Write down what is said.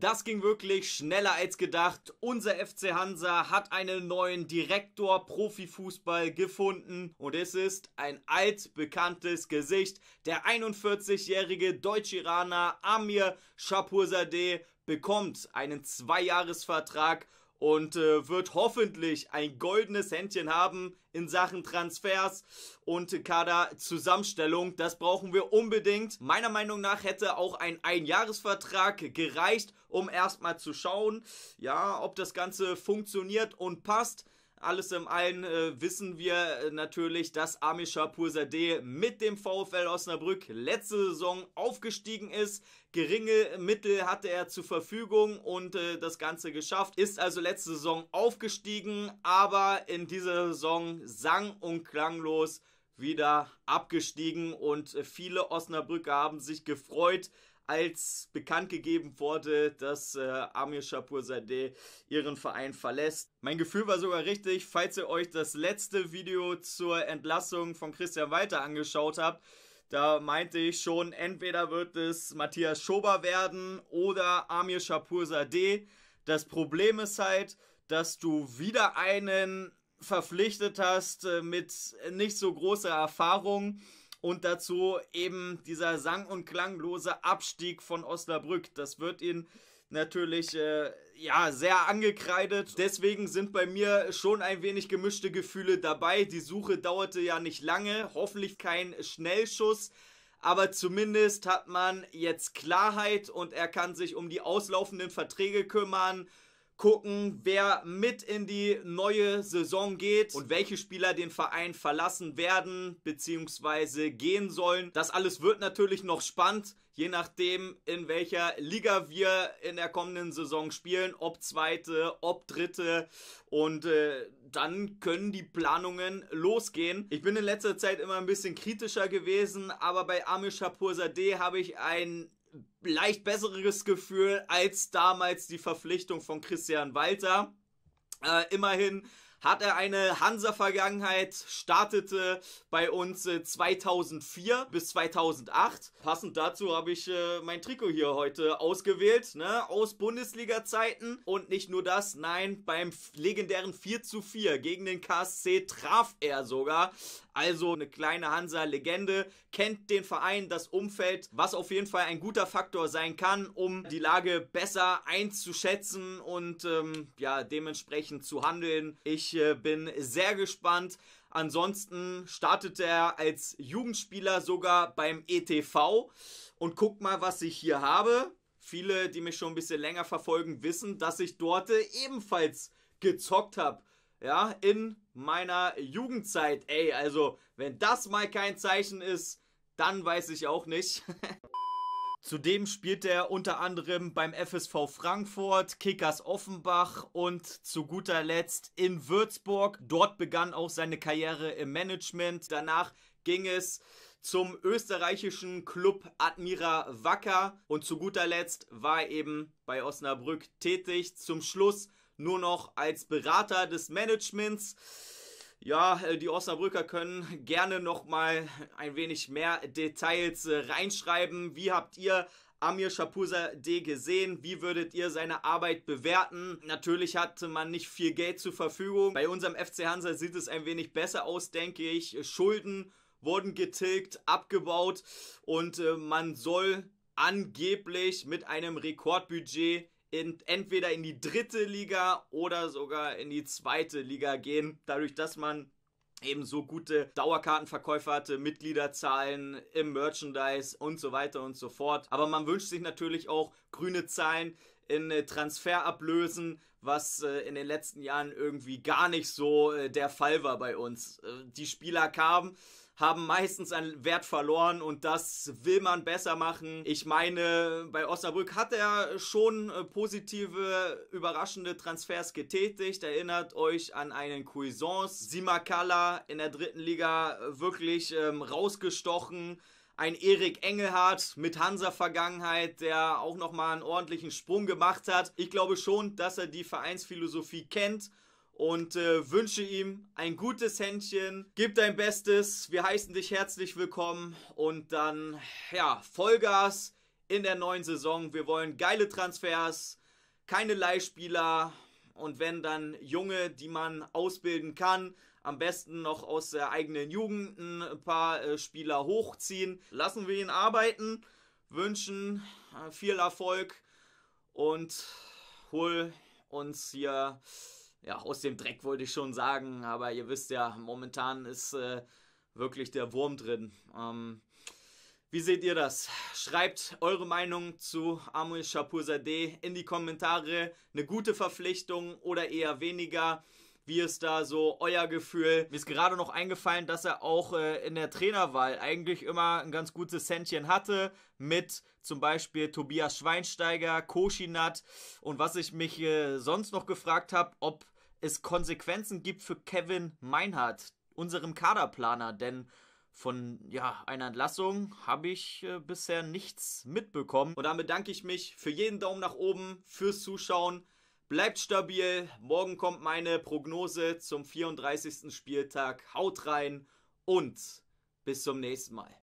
Das ging wirklich schneller als gedacht. Unser FC Hansa hat einen neuen Direktor Profifußball gefunden und es ist ein altbekanntes Gesicht. Der 41-jährige Deutsch-Iraner Amir Chapurzadeh bekommt einen Zweijahresvertrag und äh, wird hoffentlich ein goldenes Händchen haben in Sachen Transfers und Kaderzusammenstellung. Das brauchen wir unbedingt. Meiner Meinung nach hätte auch ein Einjahresvertrag gereicht, um erstmal zu schauen, ja, ob das Ganze funktioniert und passt. Alles im allen äh, wissen wir äh, natürlich, dass Amisha Shapur mit dem VfL Osnabrück letzte Saison aufgestiegen ist. Geringe Mittel hatte er zur Verfügung und äh, das Ganze geschafft. Ist also letzte Saison aufgestiegen, aber in dieser Saison sang und klanglos wieder abgestiegen und äh, viele Osnabrücker haben sich gefreut, als bekannt gegeben wurde, dass äh, Amir Sadeh ihren Verein verlässt. Mein Gefühl war sogar richtig, falls ihr euch das letzte Video zur Entlassung von Christian Walter angeschaut habt, da meinte ich schon, entweder wird es Matthias Schober werden oder Amir Shapur Sadeh. Das Problem ist halt, dass du wieder einen verpflichtet hast äh, mit nicht so großer Erfahrung und dazu eben dieser sang- und klanglose Abstieg von Osnabrück. Das wird ihn natürlich äh, ja sehr angekreidet. Deswegen sind bei mir schon ein wenig gemischte Gefühle dabei. Die Suche dauerte ja nicht lange, hoffentlich kein Schnellschuss, aber zumindest hat man jetzt Klarheit und er kann sich um die auslaufenden Verträge kümmern gucken, wer mit in die neue Saison geht und welche Spieler den Verein verlassen werden bzw. gehen sollen. Das alles wird natürlich noch spannend, je nachdem, in welcher Liga wir in der kommenden Saison spielen, ob zweite, ob dritte und äh, dann können die Planungen losgehen. Ich bin in letzter Zeit immer ein bisschen kritischer gewesen, aber bei Amir Shapur Sadeh habe ich ein leicht besseres Gefühl als damals die Verpflichtung von Christian Walter. Äh, immerhin hat er eine Hansa-Vergangenheit, startete bei uns 2004 äh, bis 2008. Passend dazu habe ich äh, mein Trikot hier heute ausgewählt, ne? aus Bundesliga-Zeiten. Und nicht nur das, nein, beim legendären 4 zu 4 gegen den KSC traf er sogar. Also eine kleine Hansa-Legende, kennt den Verein, das Umfeld, was auf jeden Fall ein guter Faktor sein kann, um die Lage besser einzuschätzen und ähm, ja, dementsprechend zu handeln. Ich ich äh, bin sehr gespannt. Ansonsten startet er als Jugendspieler sogar beim ETV und guckt mal, was ich hier habe. Viele, die mich schon ein bisschen länger verfolgen, wissen, dass ich dort äh, ebenfalls gezockt habe. Ja, in meiner Jugendzeit. Ey, also, wenn das mal kein Zeichen ist, dann weiß ich auch nicht. Zudem spielt er unter anderem beim FSV Frankfurt, Kickers Offenbach und zu guter Letzt in Würzburg. Dort begann auch seine Karriere im Management. Danach ging es zum österreichischen Club Admira Wacker und zu guter Letzt war er eben bei Osnabrück tätig. Zum Schluss nur noch als Berater des Managements ja, äh, die Osnabrücker können gerne nochmal ein wenig mehr Details äh, reinschreiben. Wie habt ihr Amir Shapusa D gesehen? Wie würdet ihr seine Arbeit bewerten? Natürlich hatte man nicht viel Geld zur Verfügung. Bei unserem FC Hansa sieht es ein wenig besser aus, denke ich. Schulden wurden getilgt, abgebaut und äh, man soll angeblich mit einem Rekordbudget in, entweder in die dritte Liga oder sogar in die zweite Liga gehen, dadurch, dass man eben so gute Dauerkartenverkäufe hatte, Mitgliederzahlen im Merchandise und so weiter und so fort. Aber man wünscht sich natürlich auch grüne Zahlen in äh, Transferablösen, was äh, in den letzten Jahren irgendwie gar nicht so äh, der Fall war bei uns. die Spieler kamen, haben meistens an Wert verloren und das will man besser machen. Ich meine, bei Osnabrück hat er schon äh, positive, überraschende Transfers getätigt. Erinnert euch an einen Cuisance, Simakala in der dritten Liga äh, wirklich ähm, rausgestochen ein Erik Engelhardt mit Hansa-Vergangenheit, der auch nochmal einen ordentlichen Sprung gemacht hat. Ich glaube schon, dass er die Vereinsphilosophie kennt und äh, wünsche ihm ein gutes Händchen. Gib dein Bestes. Wir heißen dich herzlich willkommen und dann, ja, Vollgas in der neuen Saison. Wir wollen geile Transfers, keine Leihspieler und wenn dann junge, die man ausbilden kann. Am besten noch aus der eigenen Jugend ein paar äh, Spieler hochziehen. Lassen wir ihn arbeiten, wünschen äh, viel Erfolg und hol uns hier ja, aus dem Dreck wollte ich schon sagen, aber ihr wisst ja, momentan ist äh, wirklich der Wurm drin. Ähm, wie seht ihr das? Schreibt eure Meinung zu Amul Shapur Sadeh in die Kommentare. Eine gute Verpflichtung oder eher weniger? Wie ist da so euer Gefühl? Mir ist gerade noch eingefallen, dass er auch äh, in der Trainerwahl eigentlich immer ein ganz gutes Händchen hatte mit zum Beispiel Tobias Schweinsteiger, Koschinat und was ich mich äh, sonst noch gefragt habe, ob es Konsequenzen gibt für Kevin Meinhardt, unserem Kaderplaner, denn von ja, einer Entlassung habe ich äh, bisher nichts mitbekommen. Und damit danke ich mich für jeden Daumen nach oben, fürs Zuschauen. Bleibt stabil. Morgen kommt meine Prognose zum 34. Spieltag. Haut rein und bis zum nächsten Mal.